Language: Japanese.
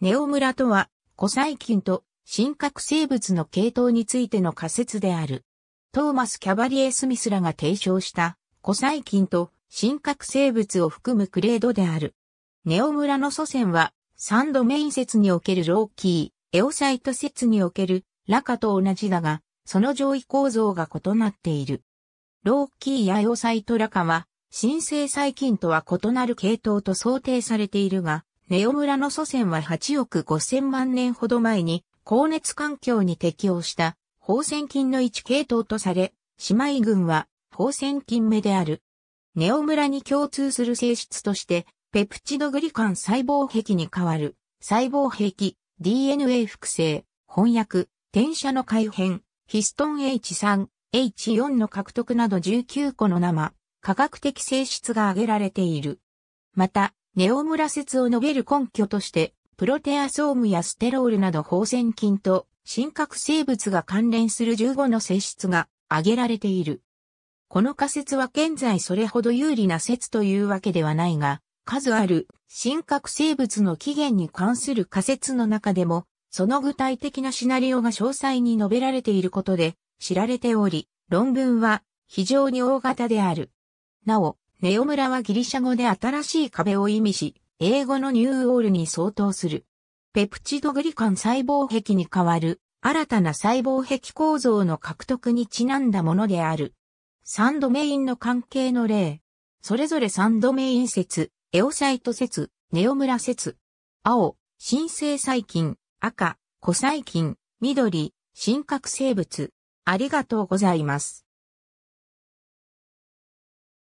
ネオ村とは、古細菌と真核生物の系統についての仮説である。トーマス・キャバリエ・スミスらが提唱した古細菌と真核生物を含むクレードである。ネオ村の祖先は、サンドメイン説におけるローキー、エオサイト説におけるラカと同じだが、その上位構造が異なっている。ローキーやエオサイトラカは、新生細菌とは異なる系統と想定されているが、ネオ村の祖先は8億5千万年ほど前に、高熱環境に適応した、放線菌の一系統とされ、姉妹群は、放線菌目である。ネオ村に共通する性質として、ペプチドグリカン細胞壁に代わる、細胞壁、DNA 複製、翻訳、転写の改変、ヒストン H3、H4 の獲得など19個の生、科学的性質が挙げられている。また、ネオムラ説を述べる根拠として、プロテアソームやステロールなど放線菌と真核生物が関連する15の性質が挙げられている。この仮説は現在それほど有利な説というわけではないが、数ある真核生物の起源に関する仮説の中でも、その具体的なシナリオが詳細に述べられていることで知られており、論文は非常に大型である。なお、ネオ村はギリシャ語で新しい壁を意味し、英語のニューオールに相当する。ペプチドグリカン細胞壁に代わる、新たな細胞壁構造の獲得にちなんだものである。ンドメインの関係の例。それぞれンドメイン説、エオサイト説、ネオムラ説。青、新生細菌、赤、古細菌、緑、真核生物。ありがとうございます。